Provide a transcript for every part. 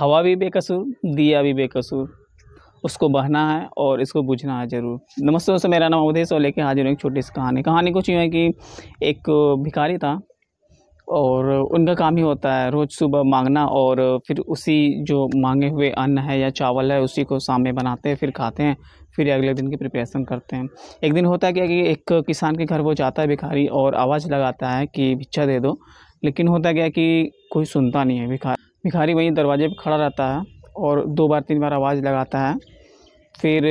हवा भी बेकसूर दिया भी बेकसूर उसको बहना है और इसको बुझना है ज़रूर नमस्ते दोस्तों मेरा नाम अवधेश और लेके हाजिर हूँ एक छोटी सी कहानी कहानी कुछ यूँ है कि एक भिखारी था और उनका काम ही होता है रोज़ सुबह मांगना और फिर उसी जो मांगे हुए अन्न है या चावल है उसी को शाम में बनाते हैं फिर खाते हैं फिर अगले दिन की प्रिपरेशन करते हैं एक दिन होता है क्या कि एक किसान के घर वो जाता है भिखारी और आवाज़ लगाता है कि भिक्षा दे दो लेकिन होता क्या कि कोई सुनता नहीं है भिखारी भिखारी वहीं दरवाजे पर खड़ा रहता है और दो बार तीन बार आवाज़ लगाता है फिर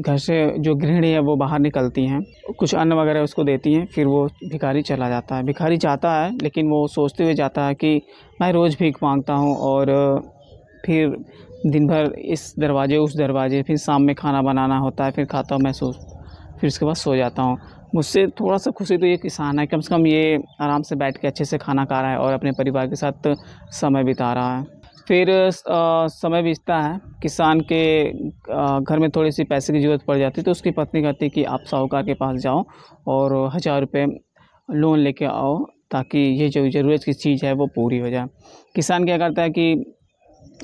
घर से जो गृहिणी है वो बाहर निकलती हैं कुछ अन्न वगैरह उसको देती हैं फिर वो भिखारी चला जाता है भिखारी चाहता है लेकिन वो सोचते हुए जाता है कि मैं रोज़ भीख मांगता हूँ और फिर दिन भर इस दरवाजे उस दरवाजे फिर शाम में खाना बनाना होता है फिर खाता हूँ मैं सोच फिर उसके बाद सो जाता हूँ मुझसे थोड़ा सा खुशी तो ये किसान है कम से कम ये आराम से बैठ के अच्छे से खाना खा रहा है और अपने परिवार के साथ समय बिता रहा है फिर आ, समय बीतता है किसान के आ, घर में थोड़ी सी पैसे की ज़रूरत पड़ जाती है तो उसकी पत्नी कहती है कि आप साहूकार के पास जाओ और हज़ार रुपये लोन लेके आओ ताकि ये जो ज़रूरत की चीज़ है वो पूरी हो जाए किसान क्या करता है कि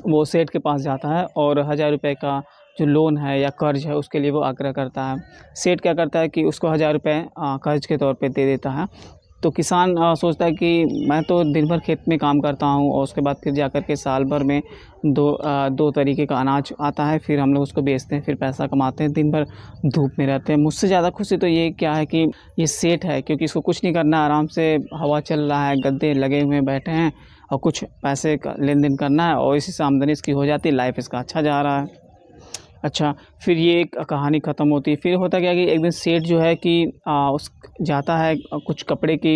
वो सेठ के पास जाता है और हज़ार रुपये का जो लोन है या कर्ज है उसके लिए वो आग्रह करता है सेठ क्या करता है कि उसको हज़ार रुपये कर्ज के तौर पे दे देता है तो किसान सोचता है कि मैं तो दिन भर खेत में काम करता हूँ और उसके बाद फिर जा कर के साल भर में दो आ, दो तरीके का अनाज आता है फिर हम लोग उसको बेचते हैं फिर पैसा कमाते हैं दिन भर धूप में रहते हैं मुझसे ज़्यादा खुशी तो ये क्या है कि ये सेठ है क्योंकि इसको कुछ नहीं करना आराम से हवा चल रहा है गद्दे लगे हुए बैठे हैं और कुछ पैसे का लेन देन करना है और इसी से आमदनी इसकी हो जाती है लाइफ इसका अच्छा जा रहा है अच्छा फिर ये एक कहानी ख़त्म होती है फिर होता क्या कि एक दिन सेठ जो है कि आ, उस जाता है कुछ कपड़े की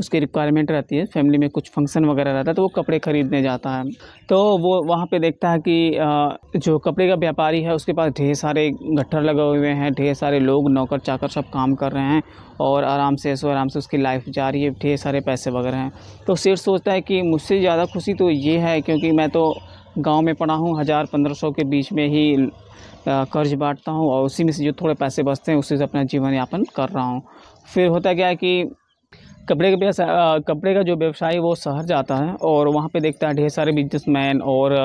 उसकी रिक्वायरमेंट रहती है फैमिली में कुछ फंक्शन वगैरह रहता है तो वो कपड़े ख़रीदने जाता है तो वो वहाँ पे देखता है कि जो कपड़े का व्यापारी है उसके पास ढेर सारे गट्ठर लगे हुए हैं ढेर सारे लोग नौकर चाकर सब काम कर रहे हैं और आराम से ऐसे आराम से उसकी लाइफ जा रही है ढेर सारे पैसे वगैरह हैं तो सेठ सोचता है कि मुझसे ज़्यादा खुशी तो ये है क्योंकि मैं तो गांव में पढ़ा हूँ हज़ार पंद्रह सौ के बीच में ही कर्ज बांटता हूँ और उसी में से जो थोड़े पैसे बचते हैं उसी से अपना जीवन यापन कर रहा हूँ फिर होता क्या है कि कपड़े का व्यवसाय कपड़े का जो व्यवसाय वो शहर जाता है और वहाँ पर देखता है ढेर सारे बिजनेस और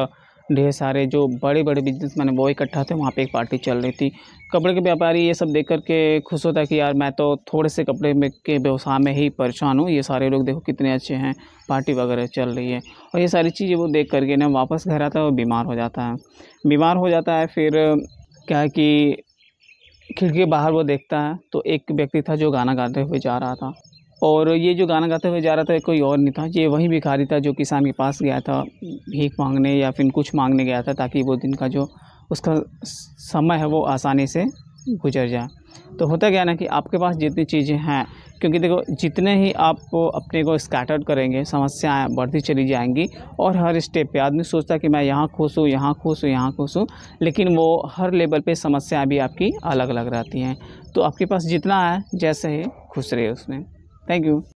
ढेर सारे जो बड़े बड़े बिजनेस मैन वो इकट्ठा थे वहाँ पे एक पार्टी चल रही थी कपड़े के व्यापारी ये सब देख करके खुश होता है कि यार मैं तो थोड़े से कपड़े में के व्यवसाय में ही परेशान हूँ ये सारे लोग देखो कितने अच्छे हैं पार्टी वगैरह चल रही है और ये सारी चीज़ें वो देख करके ना वापस घर आता है और बीमार हो जाता है बीमार हो जाता है फिर क्या है कि खिड़की बाहर वो देखता है तो एक व्यक्ति था जो गाना गाते हुए जा रहा था और ये जो गाना गाते हुए जा रहा था कोई और नहीं था ये वही भिखारी था जो किसान के पास गया था भीख मांगने या फिर कुछ मांगने गया था ताकि वो दिन का जो उसका समय है वो आसानी से गुजर जाए तो होता क्या ना कि आपके पास जितनी चीज़ें हैं क्योंकि देखो जितने ही आप अपने को स्कैटर्ड करेंगे समस्याएं बढ़ती चली जाएंगी और हर स्टेप पे आदमी सोचता है कि मैं यहाँ खुश हूँ यहाँ खुश हूँ यहाँ खुश हूँ लेकिन वो हर लेवल पे समस्याएं भी आपकी अलग अलग रहती हैं तो आपके पास जितना है जैसे ही खुश रहे उसमें Thank you.